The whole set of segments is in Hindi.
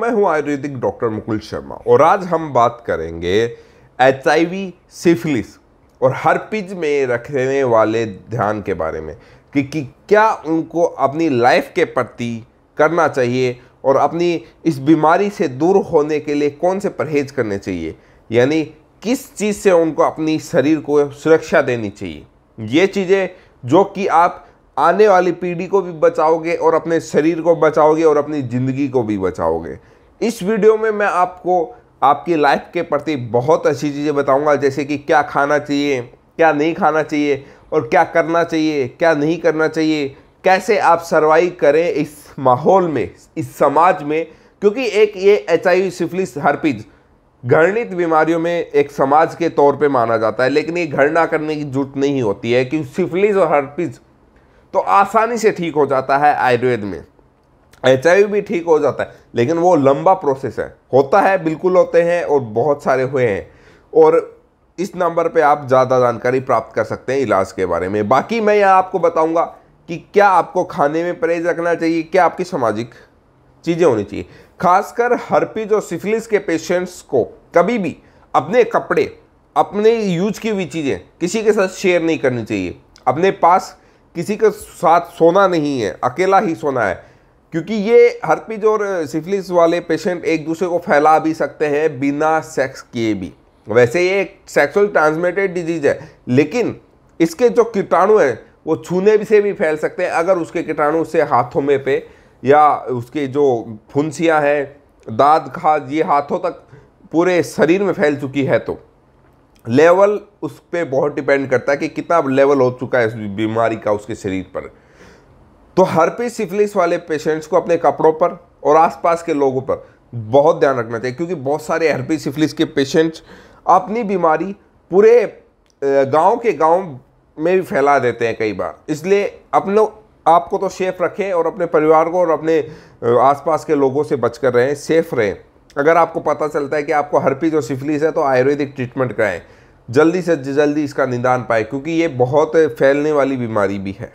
मैं हूं आयुर्वेदिक डॉक्टर मुकुल शर्मा और आज हम बात करेंगे एच आई और हर पिज में रखने वाले ध्यान के बारे में कि, कि क्या उनको अपनी लाइफ के प्रति करना चाहिए और अपनी इस बीमारी से दूर होने के लिए कौन से परहेज करने चाहिए यानी किस चीज़ से उनको अपनी शरीर को सुरक्षा देनी चाहिए ये चीज़ें जो कि आप आने वाली पीढ़ी को भी बचाओगे और अपने शरीर को बचाओगे और अपनी ज़िंदगी को भी बचाओगे इस वीडियो में मैं आपको आपकी लाइफ के प्रति बहुत अच्छी चीज़ें बताऊंगा जैसे कि क्या खाना चाहिए क्या नहीं खाना चाहिए और क्या करना चाहिए क्या नहीं करना चाहिए कैसे आप सर्वाइव करें इस माहौल में इस समाज में क्योंकि एक ये एच आई सिफिलिस हर्पिज घृणित बीमारियों में एक समाज के तौर पे माना जाता है लेकिन ये घृणा करने की जरूरत नहीं होती है कि सिफिलिस और हर्पिज तो आसानी से ठीक हो जाता है आयुर्वेद में एच भी ठीक हो जाता है लेकिन वो लंबा प्रोसेस है होता है बिल्कुल होते हैं और बहुत सारे हुए हैं और इस नंबर पे आप ज़्यादा जानकारी प्राप्त कर सकते हैं इलाज के बारे में बाकी मैं यहाँ आपको बताऊँगा कि क्या आपको खाने में परहेज रखना चाहिए क्या आपकी सामाजिक चीज़ें होनी चाहिए खासकर हर्पीज और सिफिलिस के पेशेंट्स को कभी भी अपने कपड़े अपने यूज की हुई चीज़ें किसी के साथ शेयर नहीं करनी चाहिए अपने पास किसी के साथ सोना नहीं है अकेला ही सोना है क्योंकि ये हरपिज और सिफिलिस वाले पेशेंट एक दूसरे को फैला भी सकते हैं बिना सेक्स किए भी वैसे ये एक सेक्सुअल ट्रांसमिटेड डिजीज है लेकिन इसके जो कीटाणु हैं वो छूने से भी फैल सकते हैं अगर उसके कीटाणु से हाथों में पे या उसके जो फुंसियाँ हैं दाद खाद ये हाथों तक पूरे शरीर में फैल चुकी है तो लेवल उस पर बहुत डिपेंड करता है कि कितना लेवल हो चुका है इस बीमारी का उसके शरीर पर तो पे सिफिलिस वाले पेशेंट्स को अपने कपड़ों पर और आसपास के लोगों पर बहुत ध्यान रखना चाहिए क्योंकि बहुत सारे हरपी सिफिलिस के पेशेंट्स अपनी बीमारी पूरे गांव के गांव में भी फैला देते हैं कई बार इसलिए अपने आपको तो सेफ रखें और अपने परिवार को और अपने आसपास के लोगों से बच कर रहें सेफ रहें अगर आपको पता चलता है कि आपको हर्पीज और सिफिलिस है तो आयुर्वेदिक ट्रीटमेंट कराएं जल्दी से जल्दी इसका निदान पाए क्योंकि ये बहुत फैलने वाली बीमारी भी है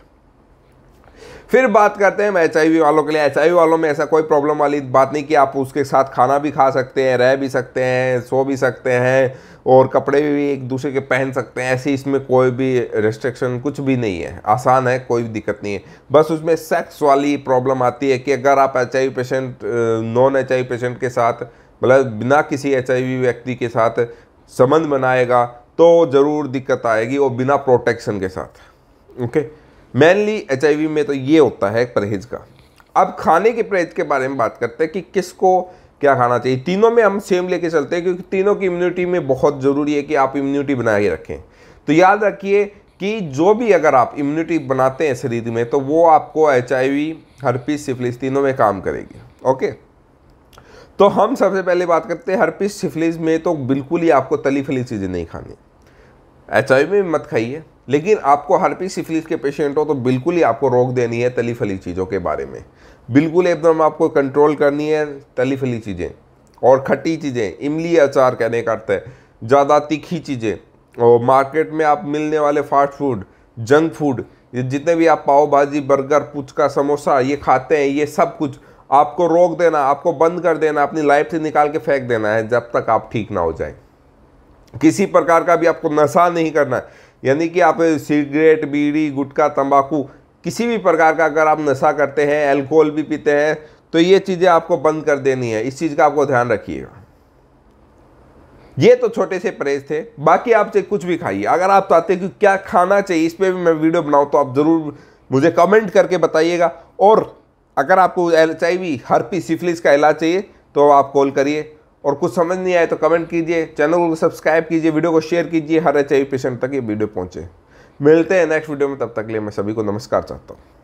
फिर बात करते हैं हम एच वालों के लिए एच वालों में ऐसा कोई प्रॉब्लम वाली बात नहीं कि आप उसके साथ खाना भी खा सकते हैं रह भी सकते हैं सो भी सकते हैं और कपड़े भी एक दूसरे के पहन सकते हैं ऐसी इसमें कोई भी रिस्ट्रिक्शन कुछ भी नहीं है आसान है कोई दिक्कत नहीं है बस उसमें सेक्स वाली प्रॉब्लम आती है कि अगर आप H patient non H patient के साथ मतलब बिना किसी एच व्यक्ति के साथ संबंध बनाएगा तो ज़रूर दिक्कत आएगी और बिना प्रोटेक्शन के साथ ओके मेनली एच में तो ये होता है परहेज का अब खाने के परहेज के बारे में बात करते हैं कि किसको क्या खाना चाहिए तीनों में हम सेम लेके चलते हैं क्योंकि तीनों की इम्यूनिटी में बहुत ज़रूरी है कि आप इम्यूनिटी बनाए ही रखें तो याद रखिए कि जो भी अगर आप इम्यूनिटी बनाते हैं शरीर में तो वो आपको एच आई वी तीनों में काम करेगी ओके तो हम सबसे पहले बात करते हैं हरपिस सिफिलिस में तो बिल्कुल ही आपको तली फली चीज़ें नहीं खानी एच में मत खाइए लेकिन आपको हरपिस सिफिलिस के पेशेंट हो तो बिल्कुल ही आपको रोक देनी है तली फली चीज़ों के बारे में बिल्कुल एकदम आपको कंट्रोल करनी है तली फली चीज़ें और खट्टी चीज़ें इमली अचार कहने का अर्थ है ज़्यादा तीखी चीज़ें और मार्केट में आप मिलने वाले फास्ट फूड जंक फूड जितने भी आप पाव भाजी बर्गर पुचका समोसा ये खाते हैं ये सब कुछ आपको रोक देना आपको बंद कर देना अपनी लाइफ से निकाल के फेंक देना है जब तक आप ठीक ना हो जाए किसी प्रकार का भी आपको नशा नहीं करना है यानी कि आप सिगरेट बीड़ी गुटखा तंबाकू किसी भी प्रकार का अगर आप नशा करते हैं अल्कोहल भी पीते हैं तो ये चीज़ें आपको बंद कर देनी है इस चीज़ का आपको ध्यान रखिएगा ये तो छोटे से परहेज थे बाकी आप चाहे कुछ भी खाइए अगर आप चाहते हैं कि क्या खाना चाहिए इस पर भी मैं वीडियो बनाऊँ तो आप ज़रूर मुझे कमेंट करके बताइएगा और अगर आपको H I V herpes syphilis का इलाज चाहिए तो आप कॉल करिए और कुछ समझ नहीं आए तो कमेंट कीजिए चैनल को सब्सक्राइब कीजिए वीडियो को शेयर कीजिए हर एच आई पेशेंट तक ये वीडियो पहुँचे मिलते हैं नेक्स्ट वीडियो में तब तक लिए मैं सभी को नमस्कार चाहता हूँ